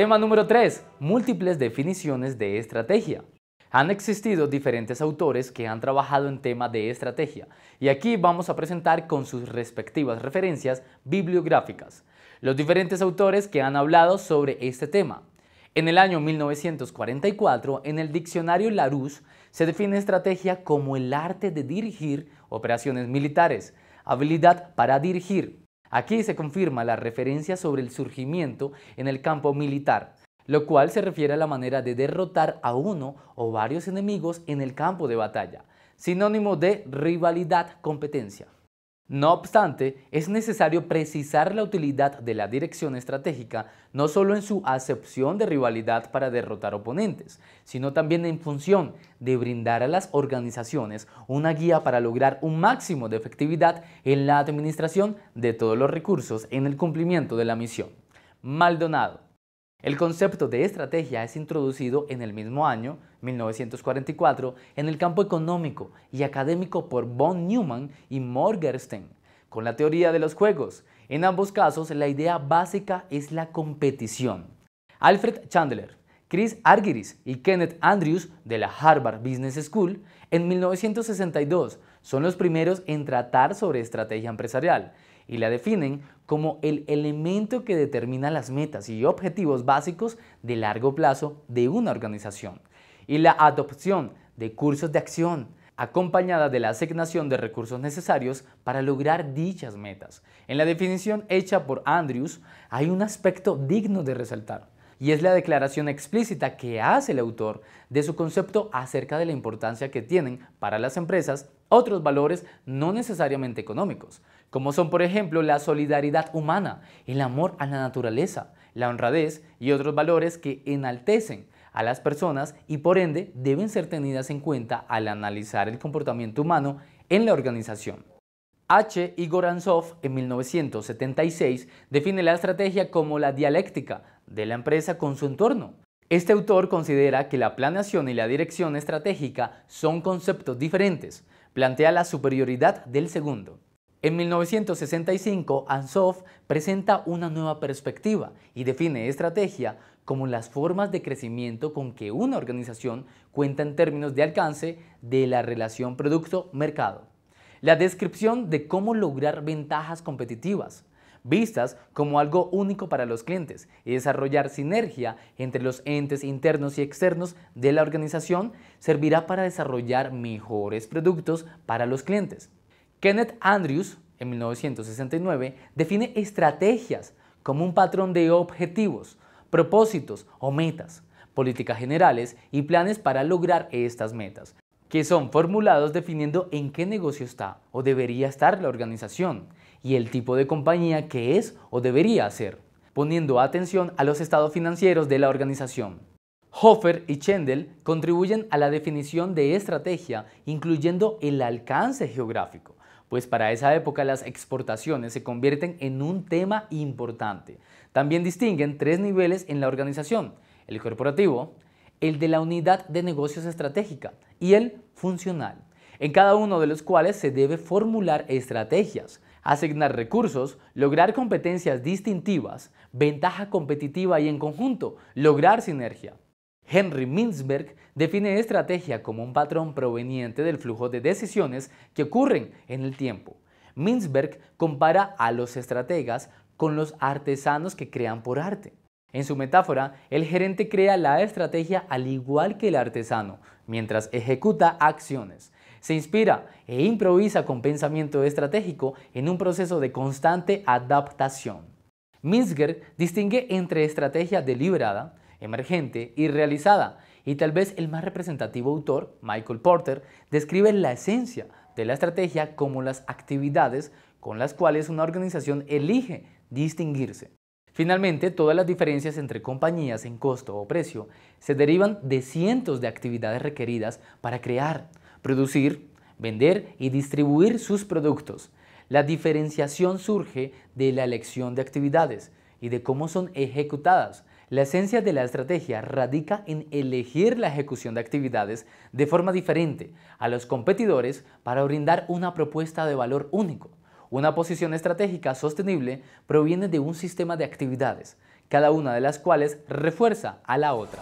Tema número 3. Múltiples definiciones de estrategia. Han existido diferentes autores que han trabajado en tema de estrategia y aquí vamos a presentar con sus respectivas referencias bibliográficas los diferentes autores que han hablado sobre este tema. En el año 1944, en el diccionario Larousse se define estrategia como el arte de dirigir operaciones militares, habilidad para dirigir, Aquí se confirma la referencia sobre el surgimiento en el campo militar, lo cual se refiere a la manera de derrotar a uno o varios enemigos en el campo de batalla, sinónimo de rivalidad-competencia. No obstante, es necesario precisar la utilidad de la dirección estratégica no solo en su acepción de rivalidad para derrotar oponentes, sino también en función de brindar a las organizaciones una guía para lograr un máximo de efectividad en la administración de todos los recursos en el cumplimiento de la misión. Maldonado. El concepto de estrategia es introducido en el mismo año, 1944, en el campo económico y académico por von Neumann y Morgenstern, con la teoría de los juegos. En ambos casos, la idea básica es la competición. Alfred Chandler, Chris Argyris y Kenneth Andrews de la Harvard Business School en 1962 son los primeros en tratar sobre estrategia empresarial y la definen como el elemento que determina las metas y objetivos básicos de largo plazo de una organización y la adopción de cursos de acción acompañada de la asignación de recursos necesarios para lograr dichas metas. En la definición hecha por Andrews hay un aspecto digno de resaltar y es la declaración explícita que hace el autor de su concepto acerca de la importancia que tienen para las empresas otros valores no necesariamente económicos, como son por ejemplo la solidaridad humana, el amor a la naturaleza, la honradez y otros valores que enaltecen a las personas y por ende deben ser tenidas en cuenta al analizar el comportamiento humano en la organización. H. Igor Ansov, en 1976, define la estrategia como la dialéctica de la empresa con su entorno. Este autor considera que la planeación y la dirección estratégica son conceptos diferentes, plantea la superioridad del segundo. En 1965, Ansoff presenta una nueva perspectiva y define estrategia como las formas de crecimiento con que una organización cuenta en términos de alcance de la relación producto-mercado. La descripción de cómo lograr ventajas competitivas, vistas como algo único para los clientes y desarrollar sinergia entre los entes internos y externos de la organización, servirá para desarrollar mejores productos para los clientes. Kenneth Andrews, en 1969, define estrategias como un patrón de objetivos, propósitos o metas, políticas generales y planes para lograr estas metas que son formulados definiendo en qué negocio está o debería estar la organización y el tipo de compañía que es o debería ser, poniendo atención a los estados financieros de la organización. Hofer y Chendel contribuyen a la definición de estrategia, incluyendo el alcance geográfico, pues para esa época las exportaciones se convierten en un tema importante. También distinguen tres niveles en la organización, el corporativo, el de la unidad de negocios estratégica y el funcional, en cada uno de los cuales se debe formular estrategias, asignar recursos, lograr competencias distintivas, ventaja competitiva y en conjunto, lograr sinergia. Henry Mintzberg define estrategia como un patrón proveniente del flujo de decisiones que ocurren en el tiempo. Mintzberg compara a los estrategas con los artesanos que crean por arte. En su metáfora, el gerente crea la estrategia al igual que el artesano, mientras ejecuta acciones. Se inspira e improvisa con pensamiento estratégico en un proceso de constante adaptación. Minsger distingue entre estrategia deliberada, emergente y realizada, y tal vez el más representativo autor, Michael Porter, describe la esencia de la estrategia como las actividades con las cuales una organización elige distinguirse. Finalmente, todas las diferencias entre compañías en costo o precio se derivan de cientos de actividades requeridas para crear, producir, vender y distribuir sus productos. La diferenciación surge de la elección de actividades y de cómo son ejecutadas. La esencia de la estrategia radica en elegir la ejecución de actividades de forma diferente a los competidores para brindar una propuesta de valor único. Una posición estratégica sostenible proviene de un sistema de actividades, cada una de las cuales refuerza a la otra.